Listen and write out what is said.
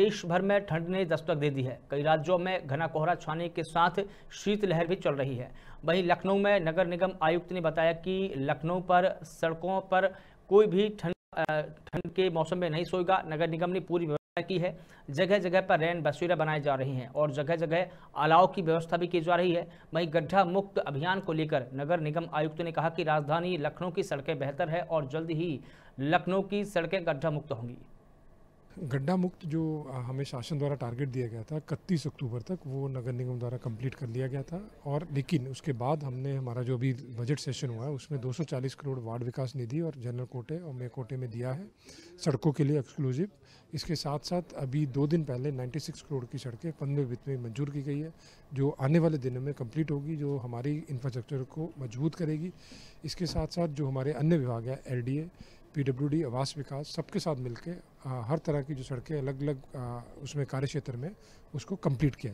देश भर में ठंड ने दस्तक दे दी है कई राज्यों में घना कोहरा छाने के साथ शीतलहर भी चल रही है वहीं लखनऊ में नगर निगम आयुक्त ने बताया कि लखनऊ पर सड़कों पर कोई भी ठंड ठंड के मौसम में नहीं सोएगा नगर निगम ने पूरी व्यवस्था की है जगह जगह पर रैन बसेरा बनाई जा रही हैं और जगह जगह अलाव की व्यवस्था भी की जा रही है वहीं गड्ढा मुक्त अभियान को लेकर नगर निगम आयुक्त ने कहा कि राजधानी लखनऊ की सड़कें बेहतर है और जल्द ही लखनऊ की सड़कें गड्ढा मुक्त होंगी गड्ढा मुक्त जो हमें शासन द्वारा टारगेट दिया गया था इकतीस अक्टूबर तक वो नगर निगम द्वारा कंप्लीट कर लिया गया था और लेकिन उसके बाद हमने हमारा जो अभी बजट सेशन हुआ है उसमें 240 करोड़ वार्ड विकास निधि और जनरल कोटे और मे कोटे में दिया है सड़कों के लिए एक्सक्लूसिव इसके साथ साथ अभी दो दिन पहले नाइन्टी करोड़ की सड़कें पंद्रह वित्त में मंजूर की गई है जो आने वाले दिनों में कम्प्लीट होगी जो हमारी इंफ्रास्ट्रक्चर को मजबूत करेगी इसके साथ साथ जो हमारे अन्य विभाग हैं एल पीडब्ल्यूडी आवास विकास सबके साथ मिलकर हर तरह की जो सड़कें अलग अलग उसमें कार्य क्षेत्र में उसको कंप्लीट किया